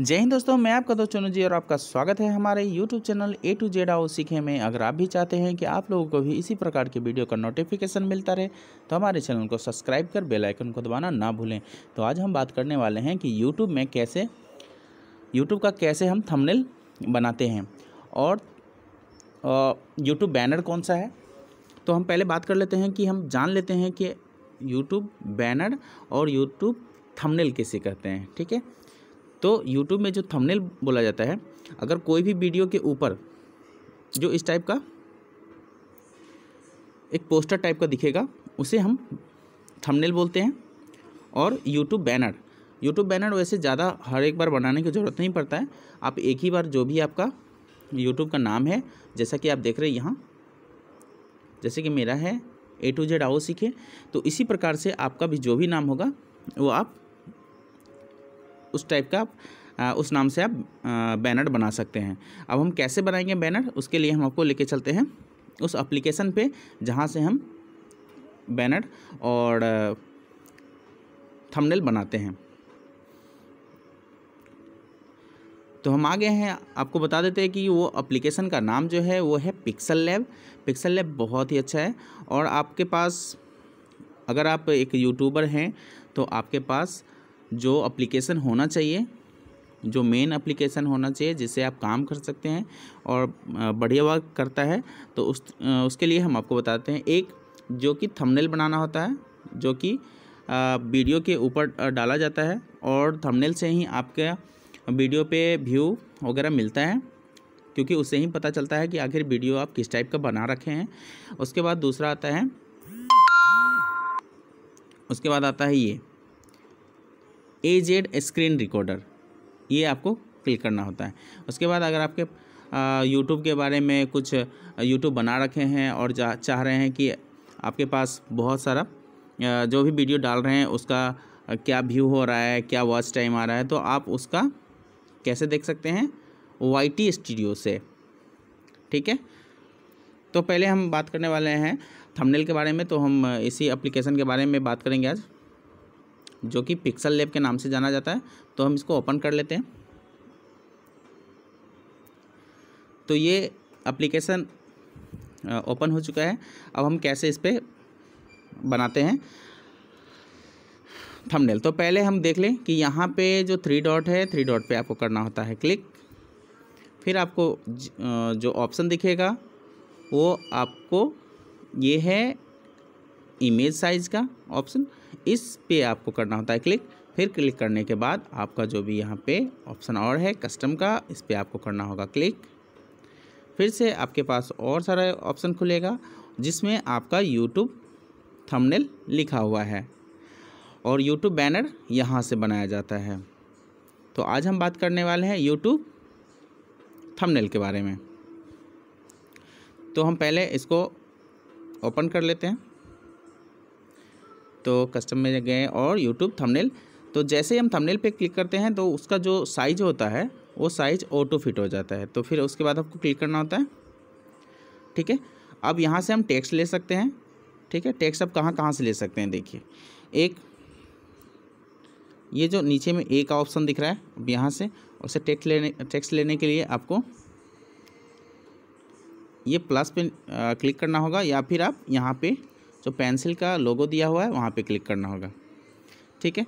जय हिंद दोस्तों मैं आपका दोस्त चुनू जी और आपका स्वागत है हमारे YouTube channel A to Z आओ सीखे में अगर आप भी चाहते हैं कि आप लोगों को भी इसी प्रकार की वीडियो का नोटिफिकेशन मिलता रहे तो हमारे चैनल को सब्सक्राइब कर बेल आइकन को दबाना ना भूलें तो आज हम बात करने वाले हैं कि YouTube में कैसे YouTube का कैसे हम थमनेल बनाते हैं और यूट्यूब बैनर कौन सा है तो हम पहले बात कर लेते हैं कि हम जान लेते हैं कि यूट्यूब बैनर और यूट्यूब थमनेल किसे कहते हैं ठीक है तो यूट्यूब में जो थंबनेल बोला जाता है अगर कोई भी वीडियो के ऊपर जो इस टाइप का एक पोस्टर टाइप का दिखेगा उसे हम थंबनेल बोलते हैं और यूट्यूब बैनर यूट्यूब बैनर वैसे ज़्यादा हर एक बार बनाने की ज़रूरत नहीं पड़ता है आप एक ही बार जो भी आपका यूट्यूब का नाम है जैसा कि आप देख रहे हैं यहाँ जैसे कि मेरा है ए टू जेड आओ सीखे तो इसी प्रकार से आपका भी जो भी नाम होगा वो आप उस टाइप का उस नाम से आप बैनर बना सकते हैं अब हम कैसे बनाएंगे बैनर उसके लिए हम आपको लेके चलते हैं उस एप्लीकेशन पे जहाँ से हम बैनर और थंबनेल बनाते हैं तो हम आ गए हैं आपको बता देते हैं कि वो एप्लीकेशन का नाम जो है वो है पिक्सल लैब पिक्सल लैब बहुत ही अच्छा है और आपके पास अगर आप एक यूट्यूबर हैं तो आपके पास जो अप्लीकेशन होना चाहिए जो मेन एप्लीकेशन होना चाहिए जिससे आप काम कर सकते हैं और बढ़िया वर्क करता है तो उस उसके लिए हम आपको बताते हैं एक जो कि थंबनेल बनाना होता है जो कि वीडियो के ऊपर डाला जाता है और थंबनेल से ही आपके वीडियो पे व्यू वगैरह मिलता है क्योंकि उससे ही पता चलता है कि आखिर वीडियो आप किस टाइप का बना रखे हैं उसके बाद दूसरा आता है उसके बाद आता है ये ए जेड स्क्रीन रिकॉर्डर ये आपको क्लिक करना होता है उसके बाद अगर आपके यूट्यूब के बारे में कुछ यूट्यूब बना रखे हैं और चाह रहे हैं कि आपके पास बहुत सारा जो भी वीडियो डाल रहे हैं उसका क्या व्यू हो रहा है क्या वॉच टाइम आ रहा है तो आप उसका कैसे देख सकते हैं वाई टी स्टूडियो से ठीक है तो पहले हम बात करने वाले हैं थंबनेल के बारे में तो हम इसी एप्लीकेशन के बारे में बात करेंगे आज जो कि पिक्सल लेप के नाम से जाना जाता है तो हम इसको ओपन कर लेते हैं तो ये एप्लीकेशन ओपन हो चुका है अब हम कैसे इस पर बनाते हैं थंबनेल तो पहले हम देख लें कि यहाँ पे जो थ्री डॉट है थ्री डॉट पे आपको करना होता है क्लिक फिर आपको जो ऑप्शन दिखेगा वो आपको ये है इमेज साइज़ का ऑप्शन इस पे आपको करना होता है क्लिक फिर क्लिक करने के बाद आपका जो भी यहाँ पे ऑप्शन और है कस्टम का इस पर आपको करना होगा क्लिक फिर से आपके पास और सारा ऑप्शन खुलेगा जिसमें आपका यूट्यूब थंबनेल लिखा हुआ है और यूट्यूब बैनर यहाँ से बनाया जाता है तो आज हम बात करने वाले हैं यूट्यूब थंबनेल के बारे में तो हम पहले इसको ओपन कर लेते हैं तो कस्टम में गए और यूट्यूब थंबनेल तो जैसे ही हम थंबनेल पे क्लिक करते हैं तो उसका जो साइज होता है वो साइज ऑटो फिट हो जाता है तो फिर उसके बाद आपको क्लिक करना होता है ठीक है अब यहाँ से हम टेक्स्ट ले सकते हैं ठीक है टेक्स्ट आप कहाँ कहाँ से ले सकते हैं देखिए एक ये जो नीचे में ए का ऑप्शन दिख रहा है अब यहाँ से उसे टेक्स्ट लेने टेक्स्ट लेने के लिए आपको ये प्लस पे क्लिक करना होगा या फिर आप यहाँ पे जो पेंसिल का लोगो दिया हुआ है वहाँ पे क्लिक करना होगा ठीक है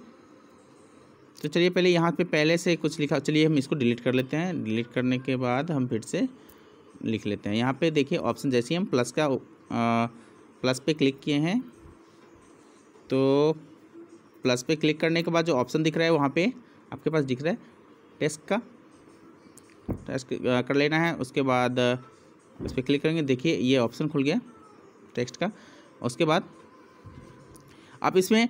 तो चलिए पहले यहाँ पे पहले से कुछ लिखा चलिए हम इसको डिलीट कर लेते हैं डिलीट करने के बाद हम फिर से लिख लेते हैं यहाँ पे देखिए ऑप्शन जैसे हम प्लस का आ, प्लस पे क्लिक किए हैं तो प्लस पे क्लिक करने के बाद जो ऑप्शन दिख रहा है वहाँ पर आपके पास दिख रहा है टेस्क का टेस्क कर लेना है उसके बाद उस पर क्लिक करेंगे देखिए ये ऑप्शन खुल गया टेक्स्ट का उसके बाद आप इसमें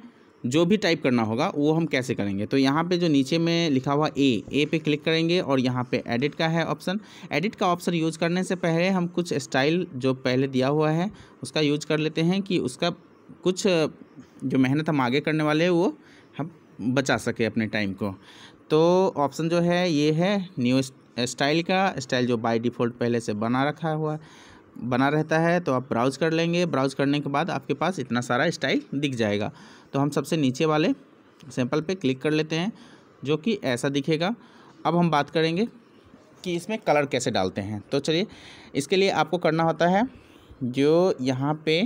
जो भी टाइप करना होगा वो हम कैसे करेंगे तो यहाँ पे जो नीचे में लिखा हुआ ए ए पे क्लिक करेंगे और यहाँ पे एडिट का है ऑप्शन एडिट का ऑप्शन यूज करने से पहले हम कुछ स्टाइल जो पहले दिया हुआ है उसका यूज कर लेते हैं कि उसका कुछ जो मेहनत हम आगे करने वाले हैं वो हम बचा सके अपने टाइम को तो ऑप्शन जो है ये है न्यू स्टाइल का स्टाइल जो बाई डिफ़ॉल्ट पहले से बना रखा हुआ बना रहता है तो आप ब्राउज़ कर लेंगे ब्राउज़ करने के बाद आपके पास इतना सारा स्टाइल दिख जाएगा तो हम सबसे नीचे वाले सैंपल पे क्लिक कर लेते हैं जो कि ऐसा दिखेगा अब हम बात करेंगे कि इसमें कलर कैसे डालते हैं तो चलिए इसके लिए आपको करना होता है जो यहाँ पे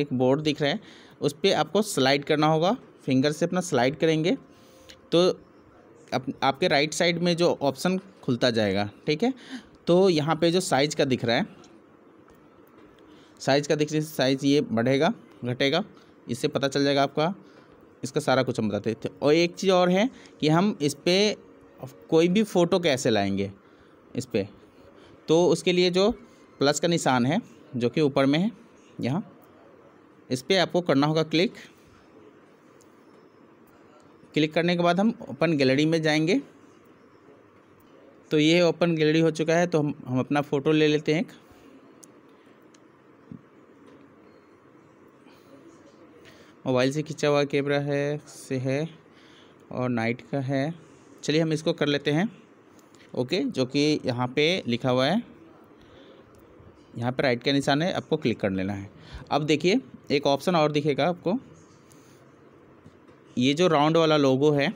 एक बोर्ड दिख रहा है उस पर आपको स्लाइड करना होगा फिंगर से अपना स्लाइड करेंगे तो अप, आपके राइट साइड में जो ऑप्शन खुलता जाएगा ठीक है तो यहाँ पे जो साइज का दिख रहा है साइज़ का लीजिए साइज़ ये बढ़ेगा घटेगा इससे पता चल जाएगा आपका इसका सारा कुछ हम बताते थे और एक चीज़ और है कि हम इस पर कोई भी फ़ोटो कैसे लाएंगे इस पर तो उसके लिए जो प्लस का निशान है जो कि ऊपर में है यहाँ इस पर आपको करना होगा क्लिक क्लिक करने के बाद हम ओपन गैलरी में जाएंगे तो ये ओपन गैलरी हो चुका है तो हम हम अपना फ़ोटो ले लेते हैं मोबाइल से खींचा हुआ कैमरा है से है और नाइट का है चलिए हम इसको कर लेते हैं ओके जो कि यहाँ पे लिखा हुआ है यहाँ पे राइट का निशान है आपको क्लिक कर लेना है अब देखिए एक ऑप्शन और दिखेगा आपको ये जो राउंड वाला लोगो है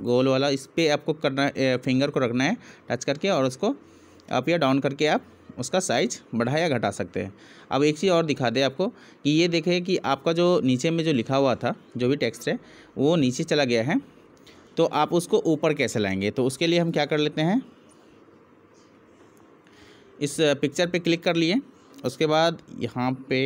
गोल वाला इस पर आपको करना फिंगर को रखना है टच करके और उसको अप या डाउन करके आप उसका साइज बढ़ाया घटा सकते हैं अब एक चीज़ और दिखा दें आपको कि ये देखें कि आपका जो नीचे में जो लिखा हुआ था जो भी टेक्स्ट है वो नीचे चला गया है तो आप उसको ऊपर कैसे लाएंगे तो उसके लिए हम क्या कर लेते हैं इस पिक्चर पे क्लिक कर लिए उसके बाद यहाँ पे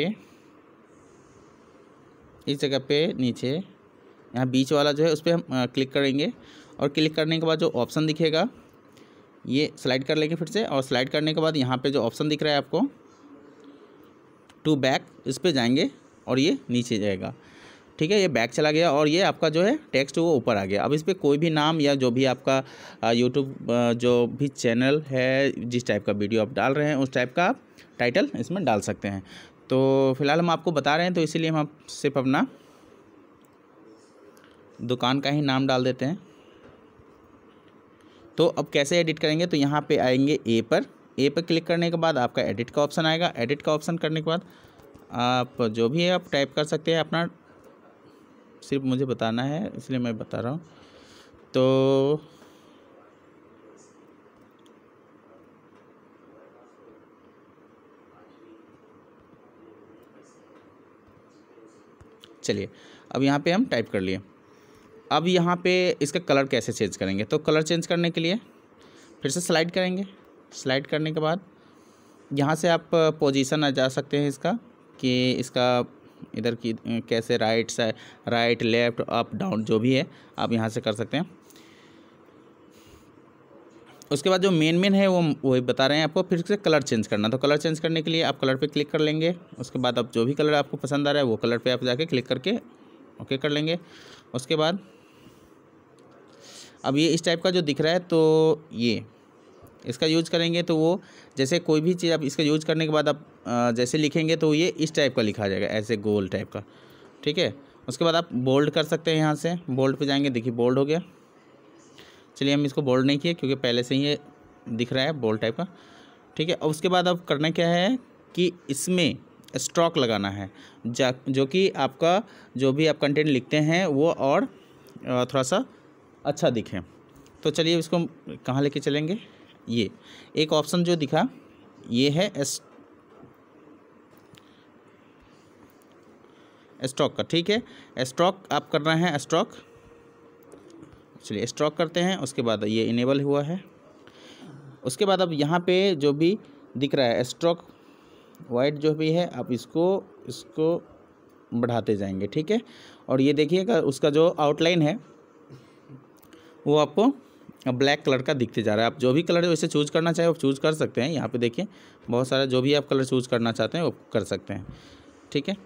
इस जगह पे नीचे यहाँ बीच वाला जो है उस पर हम क्लिक करेंगे और क्लिक करने के बाद जो ऑप्शन दिखेगा ये स्लाइड कर लेंगे फिर से और स्लाइड करने के बाद यहाँ पे जो ऑप्शन दिख रहा है आपको टू बैक इस पर जाएंगे और ये नीचे जाएगा ठीक है ये बैक चला गया और ये आपका जो है टेक्स्ट वो ऊपर आ गया अब इस पर कोई भी नाम या जो भी आपका यूट्यूब जो भी चैनल है जिस टाइप का वीडियो आप डाल रहे हैं उस टाइप का आप टाइटल इसमें डाल सकते हैं तो फिलहाल हम आपको बता रहे हैं तो इसीलिए हम आप सिर्फ अपना दुकान का ही नाम डाल देते हैं तो अब कैसे एडिट करेंगे तो यहाँ पे आएंगे ए पर ए पर क्लिक करने के बाद आपका एडिट का ऑप्शन आएगा एडिट का ऑप्शन करने के बाद आप जो भी है आप टाइप कर सकते हैं अपना सिर्फ मुझे बताना है इसलिए मैं बता रहा हूँ तो चलिए अब यहाँ पे हम टाइप कर लिए अब यहाँ पे इसका कलर कैसे चेंज करेंगे तो कलर चेंज करने के लिए फिर से स्लाइड करेंगे स्लाइड करने के बाद यहाँ से आप पोजीशन आ जा सकते हैं इसका कि इसका इधर की कैसे right side right left up down जो भी है आप यहाँ से कर सकते हैं उसके बाद जो मेन मेन है वो वही बता रहे हैं आपको फिर से कलर चेंज करना तो कलर चेंज करने के लिए आप कलर पे क्लिक कर लेंगे उसके बाद आप जो भी कलर आपको पसंद आ रहा है वो कलर पे आप जाके क्लिक करके ओके कर लेंगे उसके बाद अब ये इस टाइप का जो दिख रहा है तो ये इसका यूज करेंगे तो वो जैसे कोई भी चीज़ आप इसका यूज करने के बाद आप जैसे लिखेंगे तो ये इस टाइप का लिखा जाएगा ऐसे गोल टाइप का ठीक है उसके बाद आप बोल्ड कर सकते हैं यहाँ से बोल्ड पे जाएंगे देखिए बोल्ड हो गया चलिए हम इसको बोल्ड नहीं किए क्योंकि पहले से ही ये दिख रहा है बोल्ड टाइप का ठीक है और उसके बाद अब करना क्या है कि इसमें स्ट्रोक लगाना है जो कि आपका जो भी आप कंटेंट लिखते हैं वो और थोड़ा सा अच्छा दिखे तो चलिए इसको कहाँ लेके चलेंगे ये एक ऑप्शन जो दिखा ये है एस स्टॉक का ठीक है स्टॉक आप करना है स्टॉक चलिए स्टॉक करते हैं उसके बाद ये इनेबल हुआ है उसके बाद अब यहाँ पे जो भी दिख रहा है स्टॉक वाइट जो भी है आप इसको इसको बढ़ाते जाएंगे ठीक है और ये देखिएगा उसका जो आउटलाइन है वो आपको ब्लैक कलर का दिखते जा रहा है आप जो भी कलर वैसे चूज़ करना चाहे वो चूज़ कर सकते हैं यहाँ पे देखिए बहुत सारा जो भी आप कलर चूज़ करना चाहते हैं वो कर सकते हैं ठीक है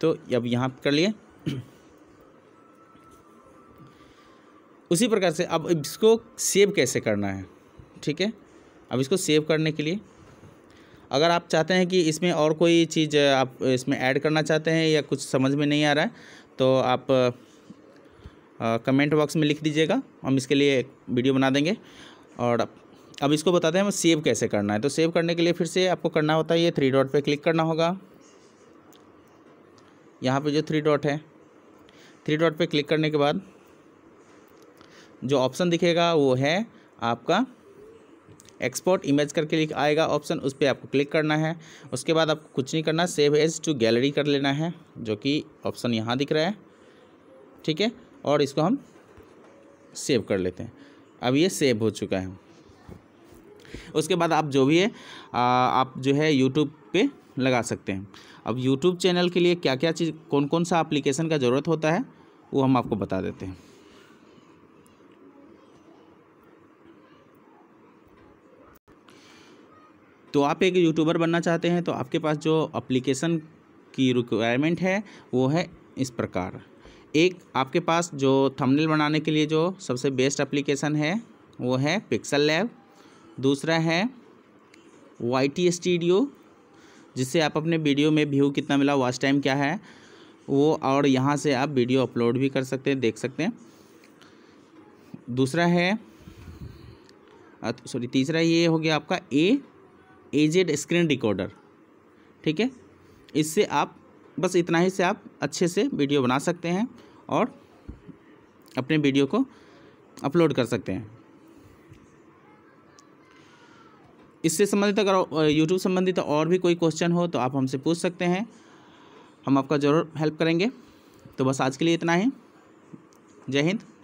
तो अब यहाँ कर लिए उसी प्रकार से अब इसको सेव कैसे करना है ठीक है अब इसको सेव करने के लिए अगर आप चाहते हैं कि इसमें और कोई चीज़ आप इसमें ऐड करना चाहते हैं या कुछ समझ में नहीं आ रहा है तो आप कमेंट बॉक्स में लिख दीजिएगा हम इसके लिए वीडियो बना देंगे और अब इसको बताते हैं हमें सेव कैसे करना है तो सेव करने के लिए फिर से आपको करना होता है ये थ्री डॉट पे क्लिक करना होगा यहाँ पे जो थ्री डॉट है थ्री डॉट पे क्लिक करने के बाद जो ऑप्शन दिखेगा वो है आपका एक्सपोर्ट इमेज करके लिख आएगा ऑप्शन उस पर आपको क्लिक करना है उसके बाद आपको कुछ नहीं करना सेव एज टू गैलरी कर लेना है जो कि ऑप्शन यहाँ दिख रहा है ठीक है और इसको हम सेव कर लेते हैं अब ये सेव हो चुका है उसके बाद आप जो भी है आ, आप जो है यूट्यूब पे लगा सकते हैं अब यूट्यूब चैनल के लिए क्या क्या चीज़ कौन कौन सा एप्लीकेशन का ज़रूरत होता है वो हम आपको बता देते हैं तो आप एक यूट्यूबर बनना चाहते हैं तो आपके पास जो एप्लीकेशन की रिक्वायरमेंट है वो है इस प्रकार एक आपके पास जो थंबनेल बनाने के लिए जो सबसे बेस्ट एप्लीकेशन है वो है पिक्सल लैब दूसरा है वाई टी स्टूडियो जिससे आप अपने वीडियो में व्यू कितना मिला वॉच टाइम क्या है वो और यहाँ से आप वीडियो अपलोड भी कर सकते हैं देख सकते हैं दूसरा है सॉरी तीसरा ये हो गया आपका ए एजेड स्क्रीन रिकॉर्डर ठीक है इससे आप बस इतना ही से आप अच्छे से वीडियो बना सकते हैं और अपने वीडियो को अपलोड कर सकते हैं इससे संबंधित अगर यूट्यूब संबंधित और भी कोई क्वेश्चन हो तो आप हमसे पूछ सकते हैं हम आपका ज़रूर हेल्प करेंगे तो बस आज के लिए इतना ही जय हिंद